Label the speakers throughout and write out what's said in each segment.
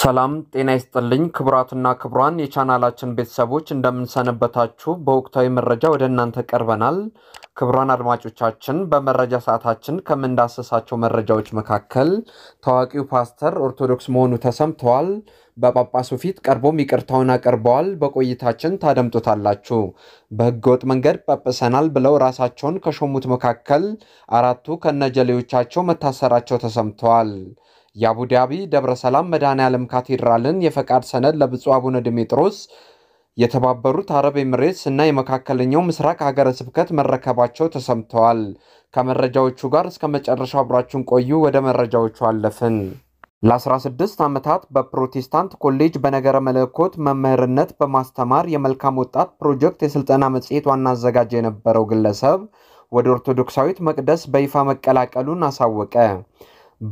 Speaker 1: ሰላም ጤና ይስጥልኝ ክቡራትና ክቡራን የቻናላችን ቤተሰቦች እንደምንሰነበታችሁ። በወቅታዊ መረጃ ወደ እናንተ ቀርበናል። ክቡራን አድማጮቻችን በመረጃ ሰዓታችን ከምንዳሰሳቸው መረጃዎች መካከል ታዋቂው ፓስተር ኦርቶዶክስ መሆኑ ተሰምተዋል። በጳጳሱ ፊት ቀርቦም ይቅርታውን አቅርበዋል። በቆይታችን ታደምጡታላችሁ። በህገወጥ መንገድ ጳጳሰናል ብለው ራሳቸውን ከሾሙት መካከል አራቱ ከነጀሌዎቻቸው መታሰራቸው ተሰምተዋል። የአቡዳቢ ደብረ ሰላም መድኃኔ ዓለም ካቴድራልን የፈቃድ ሰነድ ለብፁዕ አቡነ ድሜጥሮስ የተባበሩት አረብ ኤምሬትስ እና የመካከለኛው ምስራቅ ሀገረ ስብከት መረከባቸው ተሰምተዋል። ከመረጃዎቹ ጋር እስከ መጨረሻው አብራችን ቆዩ። ወደ መረጃዎቹ አለፍን። ለ16 ዓመታት በፕሮቴስታንት ኮሌጅ በነገረ መለኮት መምህርነት በማስተማር የመልካም ወጣት ፕሮጀክት የሥልጠና መጽሔት ዋና አዘጋጅ የነበረው ግለሰብ ወደ ኦርቶዶክሳዊት መቅደስ በይፋ መቀላቀሉን አሳወቀ።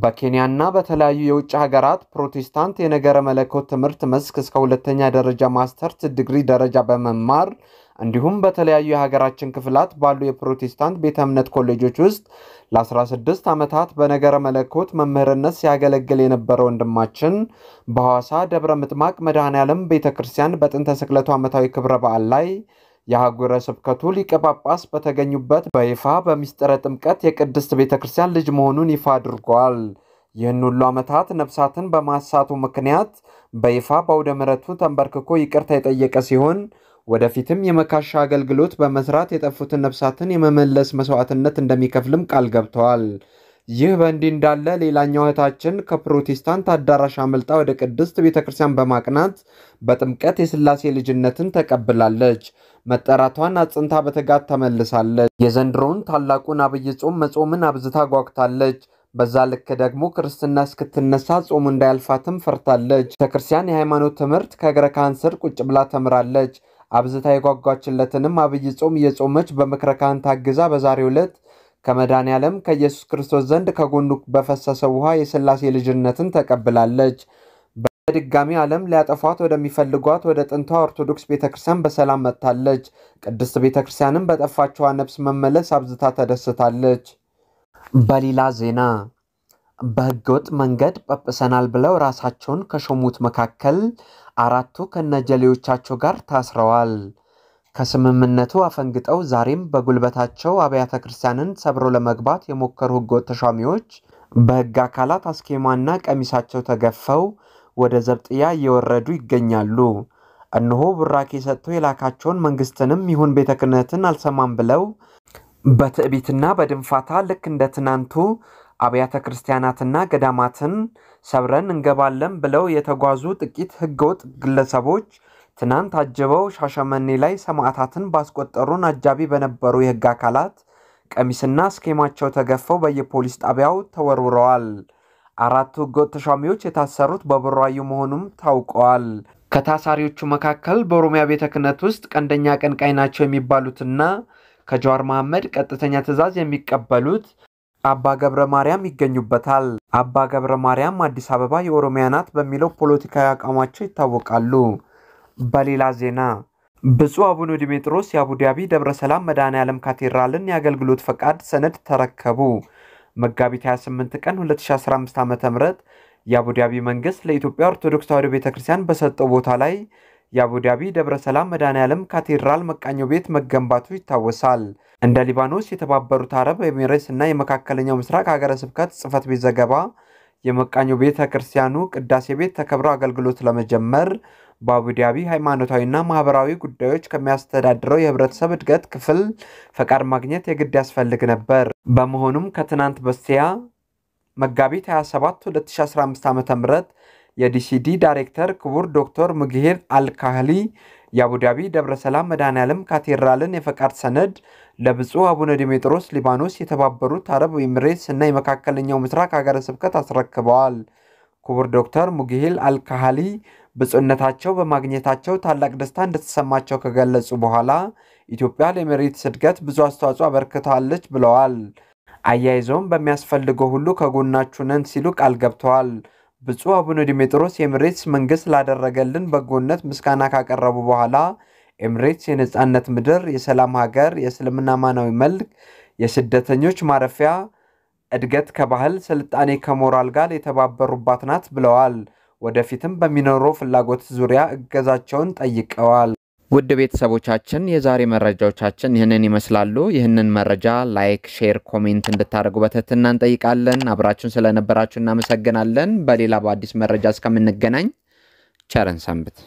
Speaker 1: በኬንያና በተለያዩ የውጭ ሀገራት ፕሮቴስታንት የነገረ መለኮት ትምህርት መስክ እስከ ሁለተኛ ደረጃ ማስተርስ ዲግሪ ደረጃ በመማር እንዲሁም በተለያዩ የሀገራችን ክፍላት ባሉ የፕሮቴስታንት ቤተ እምነት ኮሌጆች ውስጥ ለ16 ዓመታት በነገረ መለኮት መምህርነት ሲያገለግል የነበረ ወንድማችን በሐዋሳ ደብረ ምጥማቅ መድኃኔ ዓለም ቤተ ክርስቲያን በጥንተ ስቅለቱ ዓመታዊ ክብረ በዓል ላይ የአህጉረ ስብከቱ ሊቀ ጳጳስ በተገኙበት በይፋ በምስጢረ ጥምቀት የቅድስት ቤተ ክርስቲያን ልጅ መሆኑን ይፋ አድርጓል። ይህን ሁሉ ዓመታት ነፍሳትን በማሳቱ ምክንያት በይፋ በአውደ ምሕረቱ ተንበርክኮ ይቅርታ የጠየቀ ሲሆን ወደፊትም የመካሻ አገልግሎት በመስራት የጠፉትን ነፍሳትን የመመለስ መስዋዕትነት እንደሚከፍልም ቃል ገብተዋል። ይህ በእንዲህ እንዳለ ሌላኛው እህታችን ከፕሮቴስታንት አዳራሽ አምልጣ ወደ ቅድስት ቤተ ክርስቲያን በማቅናት በጥምቀት የስላሴ ልጅነትን ተቀብላለች። መጠራቷን አጽንታ በትጋት ተመልሳለች። የዘንድሮውን ታላቁን አብይ ጾም መጾምን አብዝታ ጓጉታለች። በዛ ልክ ደግሞ ክርስትና እስክትነሳ ጾሙ እንዳያልፋትም ፈርታለች። ቤተክርስቲያን የሃይማኖት ትምህርት ከእግረ ካህን ስር ቁጭ ብላ ተምራለች። አብዝታ የጓጓችለትንም አብይ ጾም እየጾመች በምክረ ካህን ታግዛ በዛሬው ዕለት ከመድኃኔ ዓለም ከኢየሱስ ክርስቶስ ዘንድ ከጎኑ በፈሰሰ ውሃ የሥላሴ ልጅነትን ተቀብላለች። በድጋሚ ዓለም ሊያጠፏት ወደሚፈልጓት ወደ ጥንቷ ኦርቶዶክስ ቤተ ክርስቲያን በሰላም መጥታለች። ቅድስት ቤተ ክርስቲያንም በጠፋችዋ ነፍስ መመለስ አብዝታ ተደስታለች። በሌላ ዜና በህገወጥ መንገድ ጰጵሰናል ብለው ራሳቸውን ከሾሙት መካከል አራቱ ከነጀሌዎቻቸው ጋር ታስረዋል። ከስምምነቱ አፈንግጠው ዛሬም በጉልበታቸው አብያተ ክርስቲያንን ሰብሮ ለመግባት የሞከሩ ህገወጥ ተሿሚዎች በህግ አካላት አስኬማና ቀሚሳቸው ተገፈው ወደ ዘብጥያ እየወረዱ ይገኛሉ። እነሆ ቡራኬ ሰጥቶ የላካቸውን መንግስትንም ይሁን ቤተ ክህነትን አልሰማም ብለው በትዕቢትና በድንፋታ ልክ እንደ ትናንቱ አብያተ ክርስቲያናትና ገዳማትን ሰብረን እንገባለን ብለው የተጓዙ ጥቂት ህገወጥ ግለሰቦች ትናንት አጅበው ሻሸመኔ ላይ ሰማዕታትን ባስቆጠሩን አጃቢ በነበሩ የህግ አካላት ቀሚስና ስኬማቸው ተገፈው በየፖሊስ ጣቢያው ተወርውረዋል። አራቱ ህገወጥ ተሿሚዎች የታሰሩት በቡራዩ መሆኑም ታውቀዋል። ከታሳሪዎቹ መካከል በኦሮሚያ ቤተ ክህነት ውስጥ ቀንደኛ ቀንቃኝ ናቸው የሚባሉትና ከጀዋር መሐመድ ቀጥተኛ ትዕዛዝ የሚቀበሉት አባ ገብረ ማርያም ይገኙበታል። አባ ገብረ ማርያም አዲስ አበባ የኦሮሚያ ናት በሚለው ፖለቲካዊ አቋማቸው ይታወቃሉ። በሌላ ዜና ብፁዕ አቡነ ዲሜጥሮስ የአቡዳቢ ደብረ ሰላም መድኃኔ ዓለም ካቴድራልን የአገልግሎት ፈቃድ ሰነድ ተረከቡ። መጋቢት 28 ቀን 2015 ዓ ም የአቡዳቢ መንግሥት ለኢትዮጵያ ኦርቶዶክስ ተዋሕዶ ቤተ ክርስቲያን በሰጠው ቦታ ላይ የአቡዳቢ ደብረ ሰላም መድኃኔ ዓለም ካቴድራል መቃኞ ቤት መገንባቱ ይታወሳል። እንደ ሊባኖስ፣ የተባበሩት አረብ ኤሚሬትስ እና የመካከለኛው ምስራቅ ሀገረ ስብከት ጽሕፈት ቤት ዘገባ የመቃኞ ቤተ ክርስቲያኑ ቅዳሴ ቤት ተከብሮ አገልግሎት ለመጀመር በአቡዳቢ ሃይማኖታዊና ማህበራዊ ጉዳዮች ከሚያስተዳድረው የህብረተሰብ እድገት ክፍል ፈቃድ ማግኘት የግድ ያስፈልግ ነበር። በመሆኑም ከትናንት በስቲያ መጋቢት 27 2015 ዓ ም የዲሲዲ ዳይሬክተር ክቡር ዶክተር ምግሄር አልካህሊ የአቡዳቢ ደብረ ሰላም መድኃኔዓለም ካቴድራልን የፈቃድ ሰነድ ለብፁዕ አቡነ ዲሜጥሮስ ሊባኖስ፣ የተባበሩት አረብ ኤምሬትስ እና የመካከለኛው ምስራቅ ሀገረ ስብከት አስረክበዋል። ክቡር ዶክተር ሙጊሂል አልካሃሊ ብፁዕነታቸው በማግኘታቸው ታላቅ ደስታ እንደተሰማቸው ከገለጹ በኋላ ኢትዮጵያ ለኤምሬትስ እድገት ብዙ አስተዋጽኦ አበርክታለች ብለዋል። አያይዞም በሚያስፈልገው ሁሉ ከጎናችሁ ነን ሲሉ ቃል ገብተዋል። ብፁዕ አቡነ ዲሜጥሮስ የኤምሬትስ መንግስት ላደረገልን በጎነት ምስጋና ካቀረቡ በኋላ ኤምሬትስ የነፃነት ምድር፣ የሰላም ሀገር፣ የእስልምና ማናዊ መልክ፣ የስደተኞች ማረፊያ፣ እድገት ከባህል ስልጣኔ ከሞራል ጋር የተባበሩባት ናት ብለዋል። ወደፊትም በሚኖረው ፍላጎት ዙሪያ እገዛቸውን ጠይቀዋል። ውድ ቤተሰቦቻችን የዛሬ መረጃዎቻችን ይህንን ይመስላሉ። ይህንን መረጃ ላይክ፣ ሼር፣ ኮሜንት እንድታደርጉ በትህትና እንጠይቃለን። አብራችሁን ስለነበራችሁ እናመሰግናለን። በሌላ በአዲስ መረጃ እስከምንገናኝ ቸርን ሰንብት።